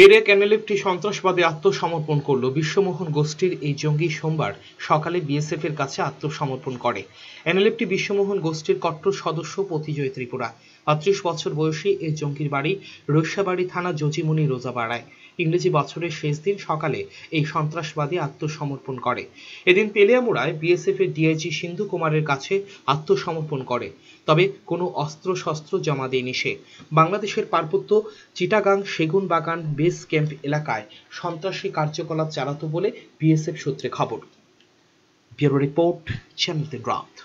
ফের এক এনএলএফটি সন্ত্রাসবাদে আত্মসমর্পণ করল বিশ্বমোহন গোষ্ঠীর এই জঙ্গি সোমবার সকালে বিএসএফ এর কাছে আত্মসমর্পণ করে এনএলএফটি বিশ্বমোহন গোষ্ঠীর কট্টর সদস্য পতিজয় ত্রিপুরা আটত্রিশ বছর বয়সী এই জঙ্গির বাড়ি রৈশাবাড়ি থানা জজিমুনি রোজাপাড়ায় ইংরেজি বছরের শেষ দিন সকালে এই সন্ত্রাসবাদী আত্মসমর্পণ করে এদিন পেলিয়ামুড়ায় বিএসএফ এর ডিআইজি সিন্ধু কুমারের কাছে আত্মসমর্পণ করে তবে কোনো শস্ত্র জমা দেয়নি সে বাংলাদেশের পার্বত্য চিটাগাং সেগুন বাগান বেস ক্যাম্প এলাকায় সন্ত্রাসী কার্যকলাপ চালাতো বলে বিএসএফ সূত্রে খবর ব্যুরো রিপোর্ট চ্যানেল গ্রাউন্ড